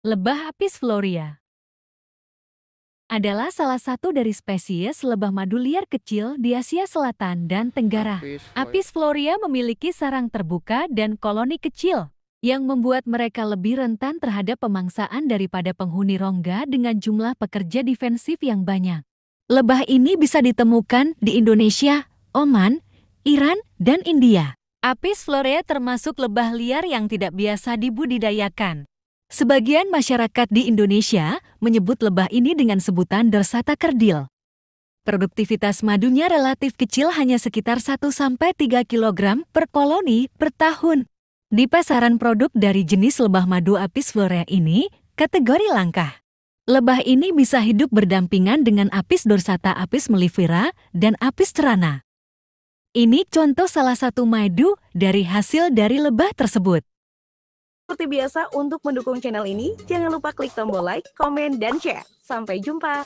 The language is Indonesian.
Lebah apis floria adalah salah satu dari spesies lebah madu liar kecil di Asia Selatan dan Tenggara. Apis floria memiliki sarang terbuka dan koloni kecil yang membuat mereka lebih rentan terhadap pemangsaan daripada penghuni rongga dengan jumlah pekerja defensif yang banyak. Lebah ini bisa ditemukan di Indonesia, Oman, Iran, dan India. Apis floria termasuk lebah liar yang tidak biasa dibudidayakan Sebagian masyarakat di Indonesia menyebut lebah ini dengan sebutan Dorsata kerdil. Produktivitas madunya relatif kecil hanya sekitar 1-3 kg per koloni per tahun. Di pasaran produk dari jenis lebah madu apis florea ini, kategori langkah. Lebah ini bisa hidup berdampingan dengan apis dorsata apis mellifera dan apis cerana. Ini contoh salah satu madu dari hasil dari lebah tersebut. Seperti biasa, untuk mendukung channel ini, jangan lupa klik tombol like, komen, dan share. Sampai jumpa!